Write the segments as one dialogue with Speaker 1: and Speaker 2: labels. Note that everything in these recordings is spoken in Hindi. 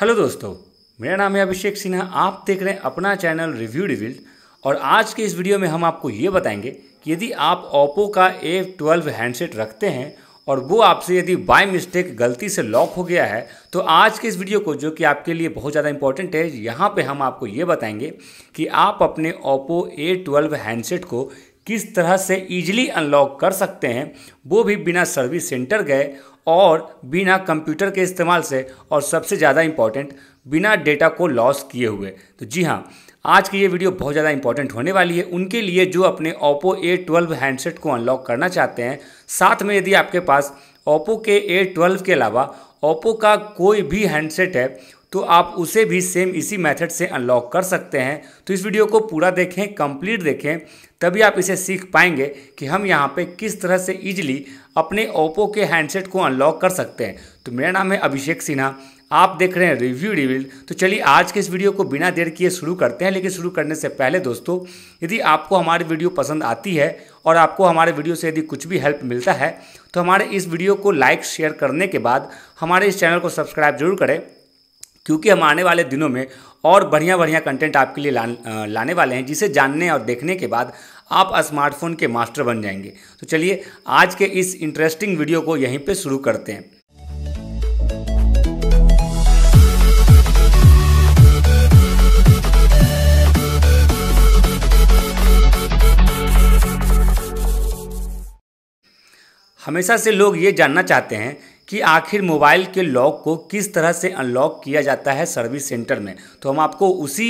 Speaker 1: हेलो दोस्तों मेरा नाम है अभिषेक सिन्हा आप देख रहे हैं अपना चैनल रिव्यू रिविल्ड और आज के इस वीडियो में हम आपको ये बताएंगे कि यदि आप ओप्पो का ए ट्वेल्व हैंडसेट रखते हैं और वो आपसे यदि बाय मिस्टेक गलती से लॉक हो गया है तो आज के इस वीडियो को जो कि आपके लिए बहुत ज़्यादा इंपॉर्टेंट है यहाँ पे हम आपको ये बताएंगे कि आप अपने ओप्पो ए ट्वेल्व हैंडसेट को किस तरह से ईजिली अनलॉक कर सकते हैं वो भी बिना सर्विस सेंटर गए और बिना कंप्यूटर के इस्तेमाल से और सबसे ज़्यादा इम्पॉर्टेंट बिना डेटा को लॉस किए हुए तो जी हाँ आज की ये वीडियो बहुत ज़्यादा इंपॉर्टेंट होने वाली है उनके लिए जो अपने ओप्पो ए ट्वेल्व हैंडसेट को अनलॉक करना चाहते हैं साथ में यदि आपके पास ओप्पो के ए ट्वेल्व के अलावा ओप्पो का कोई भी हैंडसेट है तो आप उसे भी सेम इसी मेथड से अनलॉक कर सकते हैं तो इस वीडियो को पूरा देखें कंप्लीट देखें तभी आप इसे सीख पाएंगे कि हम यहाँ पे किस तरह से इजीली अपने ओप्पो के हैंडसेट को अनलॉक कर सकते हैं तो मेरा नाम है अभिषेक सिन्हा आप देख रहे हैं रिव्यू रिविल तो चलिए आज के इस वीडियो को बिना देर किए शुरू करते हैं लेकिन शुरू करने से पहले दोस्तों यदि आपको हमारी वीडियो पसंद आती है और आपको हमारे वीडियो से यदि कुछ भी हेल्प मिलता है तो हमारे इस वीडियो को लाइक शेयर करने के बाद हमारे इस चैनल को सब्सक्राइब जरूर करें क्योंकि हम आने वाले दिनों में और बढ़िया बढ़िया कंटेंट आपके लिए लान, लाने वाले हैं जिसे जानने और देखने के बाद आप स्मार्टफोन के मास्टर बन जाएंगे तो चलिए आज के इस इंटरेस्टिंग वीडियो को यहीं पे शुरू करते हैं हमेशा से लोग ये जानना चाहते हैं कि आखिर मोबाइल के लॉक को किस तरह से अनलॉक किया जाता है सर्विस सेंटर में तो हम आपको उसी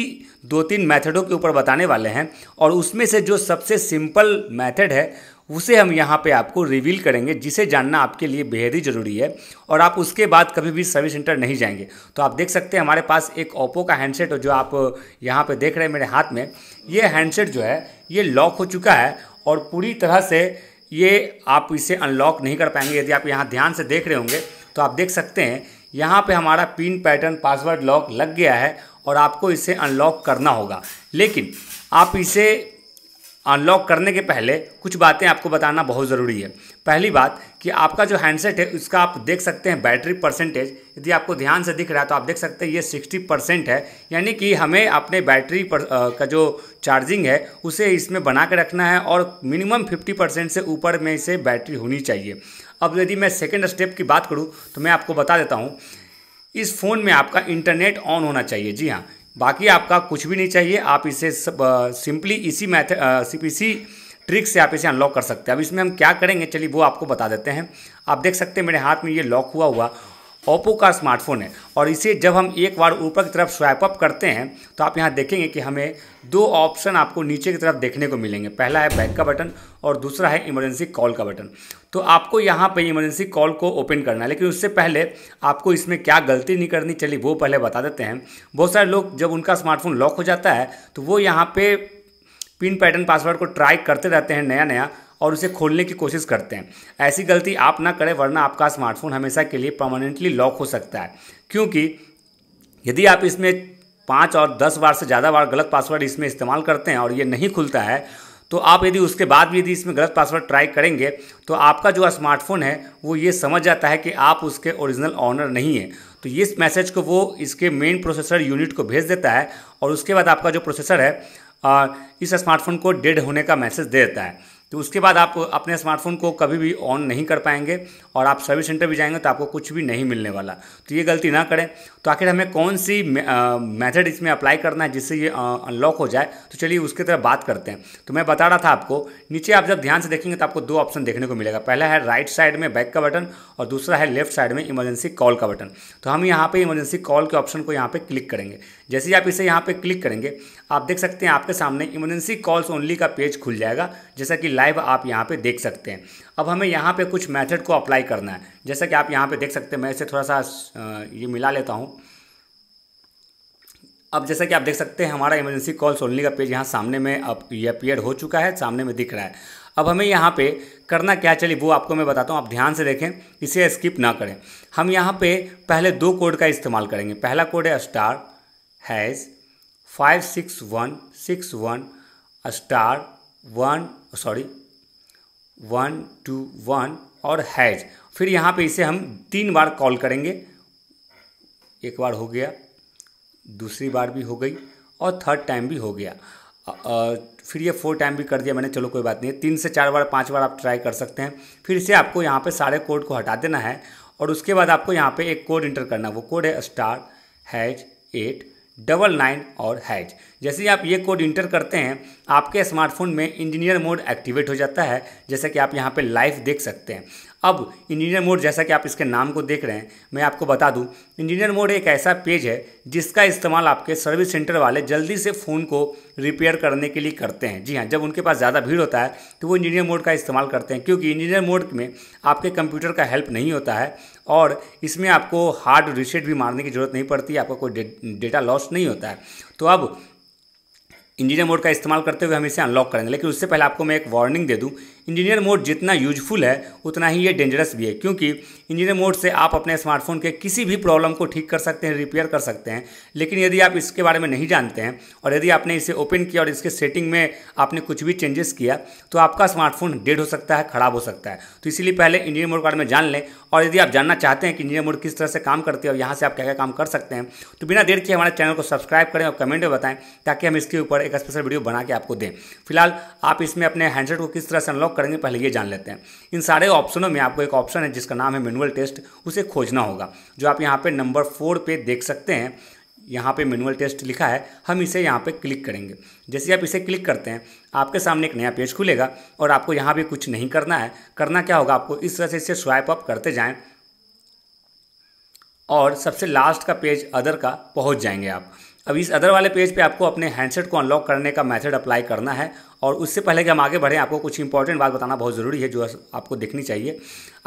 Speaker 1: दो तीन मेथडों के ऊपर बताने वाले हैं और उसमें से जो सबसे सिंपल मेथड है उसे हम यहाँ पे आपको रिवील करेंगे जिसे जानना आपके लिए बेहद ही ज़रूरी है और आप उसके बाद कभी भी सर्विस सेंटर नहीं जाएंगे तो आप देख सकते हैं हमारे पास एक ओप्पो का हैंडसेट जो आप यहाँ पे देख रहे हैं मेरे हाथ में ये हैंडसेट जो है ये लॉक हो चुका है और पूरी तरह से ये आप इसे अनलॉक नहीं कर पाएंगे यदि आप यहाँ ध्यान से देख रहे होंगे तो आप देख सकते हैं यहाँ पे हमारा पिन पैटर्न पासवर्ड लॉक लग गया है और आपको इसे अनलॉक करना होगा लेकिन आप इसे अनलॉक करने के पहले कुछ बातें आपको बताना बहुत ज़रूरी है पहली बात कि आपका जो हैंडसेट है उसका आप देख सकते हैं बैटरी परसेंटेज यदि आपको ध्यान से दिख रहा है तो आप देख सकते हैं ये सिक्सटी परसेंट है यानी कि हमें अपने बैटरी पर, आ, का जो चार्जिंग है उसे इसमें बना के रखना है और मिनिमम फिफ्टी परसेंट से ऊपर में इसे बैटरी होनी चाहिए अब यदि मैं सेकेंड स्टेप की बात करूँ तो मैं आपको बता देता हूँ इस फ़ोन में आपका इंटरनेट ऑन होना चाहिए जी हाँ बाकी आपका कुछ भी नहीं चाहिए आप इसे सिंपली इसी मैथड इसी ट्रिक से आप इसे अनलॉक कर सकते हैं अब इसमें हम क्या करेंगे चलिए वो आपको बता देते हैं आप देख सकते हैं मेरे हाथ में ये लॉक हुआ हुआ ओप्पो का स्मार्टफोन है और इसे जब हम एक बार ऊपर की तरफ स्वाइप अप करते हैं तो आप यहाँ देखेंगे कि हमें दो ऑप्शन आपको नीचे की तरफ देखने को मिलेंगे पहला है बैक का बटन और दूसरा है इमरजेंसी कॉल का बटन तो आपको यहाँ पे इमरजेंसी कॉल को ओपन करना है लेकिन उससे पहले आपको इसमें क्या गलती नहीं करनी चलिए वो पहले बता देते हैं बहुत सारे लोग जब उनका स्मार्टफोन लॉक हो जाता है तो वो यहाँ पर पिन पैटर्न पासवर्ड को ट्राई करते रहते हैं नया नया और उसे खोलने की कोशिश करते हैं ऐसी गलती आप ना करें वरना आपका स्मार्टफोन हमेशा के लिए परमानेंटली लॉक हो सकता है क्योंकि यदि आप इसमें पाँच और दस बार से ज़्यादा बार गलत पासवर्ड इसमें इस्तेमाल करते हैं और ये नहीं खुलता है तो आप यदि उसके बाद भी यदि इसमें गलत पासवर्ड ट्राई करेंगे तो आपका जो स्मार्टफोन है वो ये समझ जाता है कि आप उसके ओरिजिनल ऑनर नहीं हैं तो इस मैसेज को वो इसके मेन प्रोसेसर यूनिट को भेज देता है और उसके बाद आपका जो प्रोसेसर है इस स्मार्टफोन को डेड होने का मैसेज दे देता है तो उसके बाद आप अपने स्मार्टफोन को कभी भी ऑन नहीं कर पाएंगे और आप सर्विस सेंटर भी जाएंगे तो आपको कुछ भी नहीं मिलने वाला तो ये गलती ना करें तो आखिर हमें कौन सी मेथड इसमें अप्लाई करना है जिससे ये अनलॉक हो जाए तो चलिए उसके तरह बात करते हैं तो मैं बता रहा था आपको नीचे आप जब ध्यान से देखेंगे तो आपको दो ऑप्शन देखने को मिलेगा पहला है राइट साइड में बैक का बटन और दूसरा है लेफ्ट साइड में इमरजेंसी कॉल का बटन तो हम यहाँ पर इमरजेंसी कॉल के ऑप्शन को यहाँ पर क्लिक करेंगे जैसे ही आप इसे यहाँ पर क्लिक करेंगे आप देख सकते हैं आपके सामने इमरजेंसी कॉल्स ओनली का पेज खुल जाएगा जैसा कि लाइव आप यहाँ पे देख सकते हैं अब हमें यहाँ पे कुछ मेथड को अप्लाई करना है जैसा कि आप यहाँ पे देख सकते हैं मैं इसे थोड़ा सा ये मिला लेता हूँ अब जैसा कि आप देख सकते हैं हमारा इमरजेंसी कॉल सोलनी का पेज यहाँ सामने में अब ये अपियर हो चुका है सामने में दिख रहा है अब हमें यहाँ पे करना क्या चलिए वो आपको मैं बताता हूँ आप ध्यान से देखें इसे स्किप ना करें हम यहाँ पे पहले दो कोड का इस्तेमाल करेंगे पहला कोड है star hash five six one six one star one sorry one two one और हैज फिर यहाँ पे इसे हम तीन बार कॉल करेंगे एक बार हो गया दूसरी बार भी हो गई और थर्ड टाइम भी हो गया फिर ये फोर टाइम भी कर दिया मैंने चलो कोई बात नहीं तीन से चार बार पांच बार आप ट्राई कर सकते हैं फिर इसे आपको यहाँ पे सारे कोड को हटा देना है और उसके बाद आपको यहाँ पे एक कोड इंटर करना है वो कोड है star hash eight double nine और हैच जैसे ही आप ये कोड इंटर करते हैं आपके स्मार्टफोन में इंजीनियर मोड एक्टिवेट हो जाता है जैसे कि आप यहाँ पे लाइव देख सकते हैं अब इंजीनियर मोड जैसा कि आप इसके नाम को देख रहे हैं मैं आपको बता दूं इंजीनियर मोड एक ऐसा पेज है जिसका इस्तेमाल आपके सर्विस सेंटर वाले जल्दी से फ़ोन को रिपेयर करने के लिए करते हैं जी हाँ जब उनके पास ज़्यादा भीड़ होता है तो वो इंजीनियर मोड का इस्तेमाल करते हैं क्योंकि इंजीनियर मोड में आपके कंप्यूटर का हेल्प नहीं होता है और इसमें आपको हार्ड रिसेट भी मारने की ज़रूरत नहीं पड़ती आपका कोई डेटा लॉस नहीं होता है तो अब इंजीनियर मोड का इस्तेमाल करते हुए हम इसे अनलॉक करेंगे लेकिन उससे पहले आपको मैं एक वार्निंग दे दूँ इंजीनियर मोड जितना यूजफुल है उतना ही ये डेंजरस भी है क्योंकि इंजीनियर मोड से आप अपने स्मार्टफोन के किसी भी प्रॉब्लम को ठीक कर सकते हैं रिपेयर कर सकते हैं लेकिन यदि आप इसके बारे में नहीं जानते हैं और यदि आपने इसे ओपन किया और इसके सेटिंग में आपने कुछ भी चेंजेस किया तो आपका स्मार्टफोन डेड हो सकता है ख़राब हो सकता है तो इसीलिए पहले इंजीनियर मोड के बारे में जान लें और यदि आप जानना चाहते हैं कि इंजीनियर मोड किस तरह से काम करती है और यहाँ से आप क्या क्या काम कर सकते हैं तो बिना देर किए हमारे चैनल को सब्सक्राइब करें और कमेंट में बताएं ताकि हम इसके ऊपर एक स्पेशल वीडियो बना के आपको दें फिलहाल आप इसमें अपने हैंडसेट को किस तरह से अनलॉक करेंगे पहले ये जान लेते हैं इन सारे ऑप्शनों में आपको एक ऑप्शन है जिसका नाम है मैनुअल टेस्ट उसे खोजना होगा जो आप यहाँ पर नंबर फोर पे देख सकते हैं यहाँ पे मैनुअल टेस्ट लिखा है हम इसे यहाँ पे क्लिक करेंगे जैसे आप इसे क्लिक करते हैं आपके सामने एक नया पेज खुलेगा और आपको यहाँ भी कुछ नहीं करना है करना क्या होगा आपको इस तरह से इसे स्वाइप अप करते जाएं और सबसे लास्ट का पेज अदर का पहुँच जाएंगे आप अब इस अदर वाले पेज पे आपको अपने हैंडसेट को अनलॉक करने का मेथड अप्लाई करना है और उससे पहले कि हम आगे बढ़ें आपको कुछ इंपॉर्टेंट बात बताना बहुत ज़रूरी है जो आपको देखनी चाहिए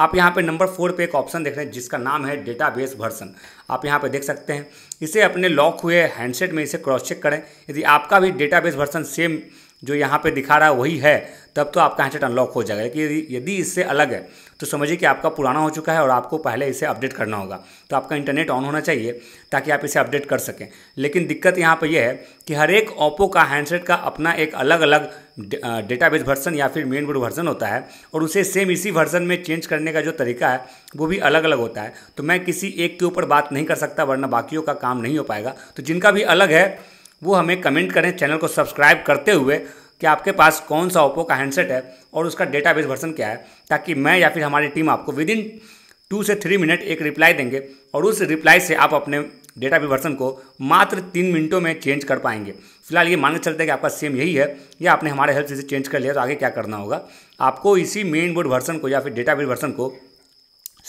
Speaker 1: आप यहाँ पे नंबर फोर पे एक ऑप्शन देख रहे हैं जिसका नाम है डेटाबेस वर्सन आप यहाँ पे देख सकते हैं इसे अपने लॉक हुए हैंडसेट में इसे क्रॉस चेक करें यदि आपका भी डेटा वर्सन सेम जो यहाँ पर दिखा रहा है वही है तब तो आपका हैंडसेट अनलॉक हो जाएगा लेकिन यदि इससे अलग है तो समझिए कि आपका पुराना हो चुका है और आपको पहले इसे अपडेट करना होगा तो आपका इंटरनेट ऑन होना चाहिए ताकि आप इसे अपडेट कर सकें लेकिन दिक्कत यहाँ पर यह है कि हर एक ओप्पो का हैंडसेट का अपना एक अलग अलग डेटाबेस वर्जन या फिर मेन बोर्ड वर्जन होता है और उसे सेम इसी वर्जन में चेंज करने का जो तरीका है वो भी अलग अलग होता है तो मैं किसी एक के ऊपर बात नहीं कर सकता वरना बाकियों का काम नहीं हो पाएगा तो जिनका भी अलग है वो हमें कमेंट करें चैनल को सब्सक्राइब करते हुए कि आपके पास कौन सा ओप्पो का हैंडसेट है और उसका डेटा बेस वर्सन क्या है ताकि मैं या फिर हमारी टीम आपको विद इन टू से थ्री मिनट एक रिप्लाई देंगे और उस रिप्लाई से आप अपने डेटा बेस वर्सन को मात्र तीन मिनटों में चेंज कर पाएंगे फिलहाल ये मान के चलते हैं कि आपका सेम यही है या आपने हमारे हेल्प से चेंज कर लिया तो आगे क्या करना होगा आपको इसी मेन बोर्ड वर्सन को या फिर डेटा बेस वर्सन को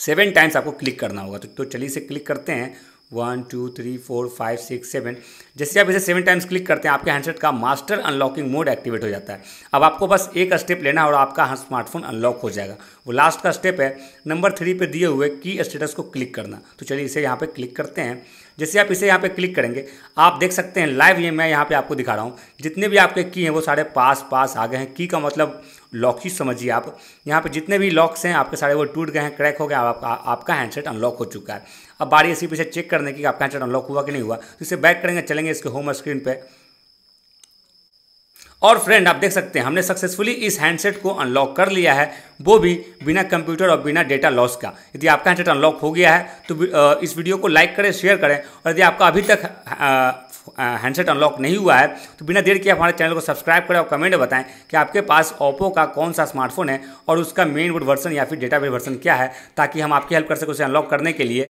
Speaker 1: सेवन टाइम्स आपको क्लिक करना होगा तो, तो चलिए इसे क्लिक करते हैं one two three four five six seven जैसे आप इसे सेवन टाइम्स क्लिक करते हैं आपके हैंडसेट का मास्टर अनलॉकिंग मोड एक्टिवेट हो जाता है अब आपको बस एक स्टेप लेना है और आपका स्मार्टफोन हाँ अनलॉक हो जाएगा वो लास्ट का स्टेप है नंबर थ्री पे दिए हुए की स्टेटस को क्लिक करना तो चलिए इसे यहाँ पे क्लिक करते हैं जैसे आप इसे यहाँ पे क्लिक करेंगे आप देख सकते हैं लाइव ये मैं यहाँ पे आपको दिखा रहा हूँ जितने भी आपके की हैं वो सारे पास पास आ गए हैं की का मतलब लॉक ही समझिए आप यहाँ पर जितने भी लॉक्स हैं आपके सारे वो टूट गए हैं क्रैक हो गया आपका आपका हैंडसेट अनलॉक हो चुका है अब बारी इसी पीछे चेक करने की आपका हैंडसेट अनलॉक हुआ कि नहीं हुआ तो इसे बैक करेंगे चलेंगे इसके होम स्क्रीन पर और फ्रेंड आप देख सकते हैं हमने सक्सेसफुली इस हैंडसेट को अनलॉक कर लिया है वो भी बिना कंप्यूटर और बिना डेटा लॉस का यदि आपका हैंडसेट अनलॉक हो गया है तो इस वीडियो को लाइक करें शेयर करें और यदि आपका अभी तक हैंडसेट अनलॉक नहीं हुआ है तो बिना देर के हमारे चैनल को सब्सक्राइब करें और कमेंट बताएं कि आपके पास ओप्पो का कौन सा स्मार्टफोन है और उसका मेन बोर्ड वर्सन या फिर डेटा वर्सन क्या है ताकि हम आपकी हेल्प कर सकें उसे अनलॉक करने के लिए